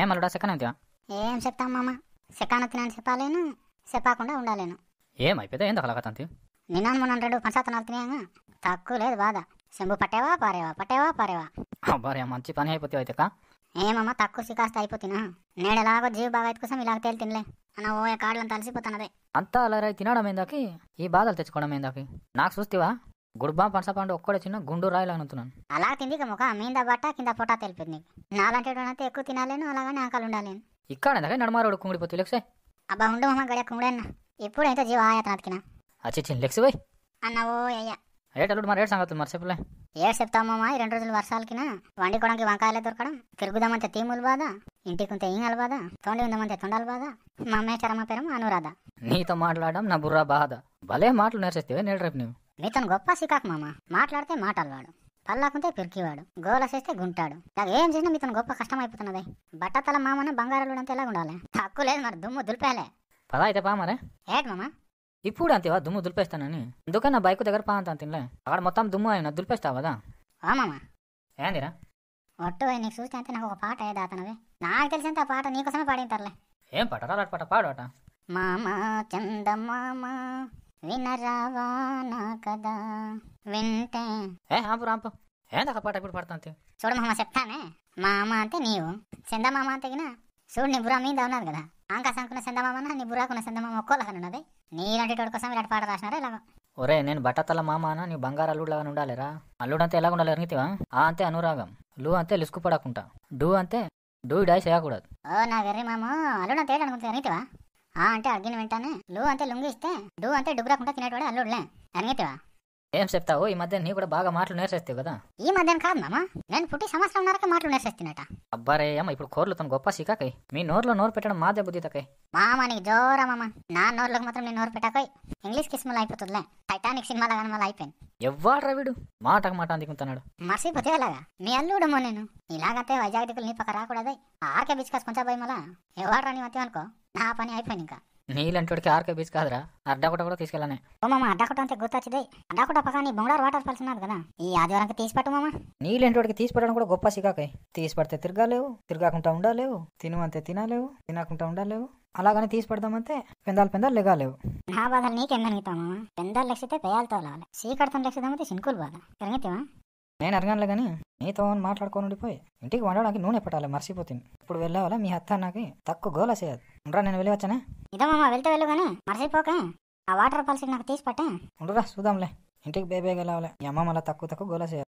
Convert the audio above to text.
ఏం అల్లుడా సెక్కన్ అవుతావా ఏం చెప్తాం మామ సెకాన్ తినని చెప్పాలేను చెప్పకుండా ఉండాలేను ఏం అయిపోతే ఏందో కలగతంతి నిన్న మొన్న రెండు పంచాతనాలు తినేగా తక్కువ లేదు బాధ సెంబు పట్టేవా పారేవా పట్టేవా పారేవా అబ్బారే మంచి పని అయిపోతే అయితే ఏమమ్మా తక్కువ సికాస్త అయిపోతున్నా నేడు ఎలాగో జీవ బాగా కోసం ఇలాగ తేలి తినలే అన్న ఓ కాడలను తలసిపోతానదే అంతా అలా తినడం ఏందాకి ఈ బాధలు తెచ్చుకోవడం ఏందాకి నాకు చూస్తేవా గుడ్బా పనసపండు ఒక్కడే చిన్న గుండు రాయలు అనుతున్నాను అలా తింది ముఖ మీద బట్ట కింద పొట్టా తెలిపింది నాలంటే అయితే ఎక్కువ తినాలేను అలాగని ఆకలి ఉండాలేను ఇక్కడ దగ్గర నడమారోడు కుంగిడిపోతే లెక్సే అబ్బా ఉండు గడియా గడియ కుంగిడన్న ఎప్పుడు అయితే జీవ ఆయాతన అతికిన అచ్చి చిన్న లెక్స్ పోయి ఓ అయ్యా ఏటల్లుడు మరి ఏడు సంగతులు మరి చెప్పలే చెప్తామమ్మా ఈ రెండు రోజులు వర్షాలకినా వండుకోవడానికి వంకాయలే దొరకడం తిరుగుదామంటే తీములు బాధ ఇంటికుంటే ఈంగల బాధ తోండి ఉందామంటే తొండాలు బాధ మా అమ్మాయి చరమ పేరు అనురాధ నీతో మాట్లాడడం నా బుర్రా బాధ భలే మాటలు నేర్చేస్తే నేడు రేపు నువ్వు నీతను గొప్ప సికాక్ మామ మాట్లాడితే అలవాడు పల్లాకుంటే పిరికివాడు గోల చేస్తే గుంటాడు నాకు ఏం చేసినా మీతను గొప్ప కష్టం అయిపోతున్నది బట్టతల మామన బంగారాలు అంతా ఎలా ఉండాలి తక్కువ లేదు మరి దుమ్ము దులిపేలే పదా అయితే పా మరే ఏట్ మామ ఇప్పుడు అంతేవా దుమ్ము దులిపేస్తానని అందుకని నా బైక్ దగ్గర పా తినలే అక్కడ మొత్తం దుమ్ము అయినా దులిపేస్తావా కదా ఏందిరా ఒట్టు నీకు చూస్తే అంతే నాకు ఒక పాట ఏదా అతనవే నాకు తెలిసినంత ఆ పాట నీకోసమే పాడింటారులే ఏం పాట రాలట పాట పాడు అట మామ చందమామ వినరావా నా కదా వింటే ఏ ఆపు రాంపు ఏందక పాట ఇప్పుడు పాడుతాంతే చూడు మామ చెప్తానే మామ అంటే నీవు చందమామ అంతేగినా చూడు నీ బుర్ర మీద ఉన్నది కదా ఆంకాశ అనుకున్న చందమామ నీ బుర్రాకున్న చందమామ ఒక్కోలాగా ఉన్నది నీలాంటి వాడి కోసం ఇలాంటి పాట రాసినారా ఇలా ఒరే నేను బట్టతల మామ అన్న నీ బంగారు అల్లుడులాగా ఉండాలిరా అల్లుడు అంతే ఎలా ఉండాలి ఎరిగితివా ఆ అంతే అనురాగం లు అంతే లిసుకు పడకుండా డూ అంతే డూ డాష్ చేయకూడదు ఓ నా వెర్రి మామ ఆ అంటే ಅಡ್ಗಿನ ವಿಂಟಾನೆ ಲೂ ಅಂತೆ ಲುಂಗಿ డూ ಡೂ ಅಂತೆ ಡುಬ್ರಾకుండా అల్లుడులే అనిగేతేవా ఏం చెప్తావు ఈ మధ్య నీవు కూడా బాగా మాటలు నేర్చేస్తావు కదా ఈ మధ్యన కాదు మామ నేను పుట్టి సంవత్సరం నరకే మాటలు నేర్చేస్తున్నట అబ్బారే ఏమ ఇప్పుడు కోర్లు తన గొప్ప సీకాకై మీ నోరులో నోరు పెట్టడం మాదే బుద్ధి తకై మామా నీకు జోరా మామ నా నోర్లకు మాత్రం నేను నోరు పెట్టాకోయ్ ఇంగ్లీష్ కిస్మలు అయిపోతుందిలే టైటానిక్ సినిమా లాగా మళ్ళీ అయిపోయింది ఎవ్వడ్రా వీడు మాటకు మాట అందుకుంటున్నాడు మర్చిపోతే ఎలాగా మీ అల్లుడమో నేను ఇలాగంటే వైజాగ్ దిక్కులు నీ పక్క రాకూడదు ఆర్కే బీచ్ కాసు కొంచెం పోయి మళ్ళా ఎవ్వడ్రా నీ మధ్య అనుకో నా పని అయిపోయింది ఇంకా నీళ్ళంటోడికి ఆర్కే బీచ్ కాదురా అడ్డాకుట కూడా తీసుకెళ్ళనే ఓ మామ అడ్డాకుట అంతే గుర్తొచ్చింది అడ్డాకుట నీ బొంగళారు వాటర్ ఫాల్స్ ఉన్నారు కదా ఈ ఆదివారానికి తీసి పట్టు మామ నీళ్ళంటోడికి తీసి పెట్టడం కూడా గొప్ప సికాకాయ్ తీసి పెడితే తిరగలేవు తిరగకుండా ఉండలేవు తినమంతే తినలేవు తినకుండా ఉండలేవు అలాగని తీసి పెడదామంటే పెందాలు పెందాలు లెగాలేవు నా బాధలు నీకెందనిగితామా పెందాలు లెక్కితే పేయాలతో లావాలి సీకడతాను లెక్కిదామంటే సింకుల్ బాధ ఎరగతివా నేను అరగానులే కానీ నీతో మాట్లాడుకొని ఉండిపోయి ఇంటికి వండడానికి నూనె పెట్టాలి మర్చిపోతుంది ఇప్పుడు వెళ్ళావాలా మీ హత్త నాకు తక్కువ గోల చేయదు ఉండరా నేను వెళ్ళవచ్చా వచ్చానా ఇదమ్మా వెళ్తే వెళ్ళు కానీ మర్చిపోక ఆ వాటర్ పాలసీ నాకు తీసి పట్టా ఉండరా చూద్దాంలే ఇంటికి బేబేగా వెళ్ళాలి మీ అమ్మ మళ్ళీ తక్కువ తక్కువ గోల చేయాలి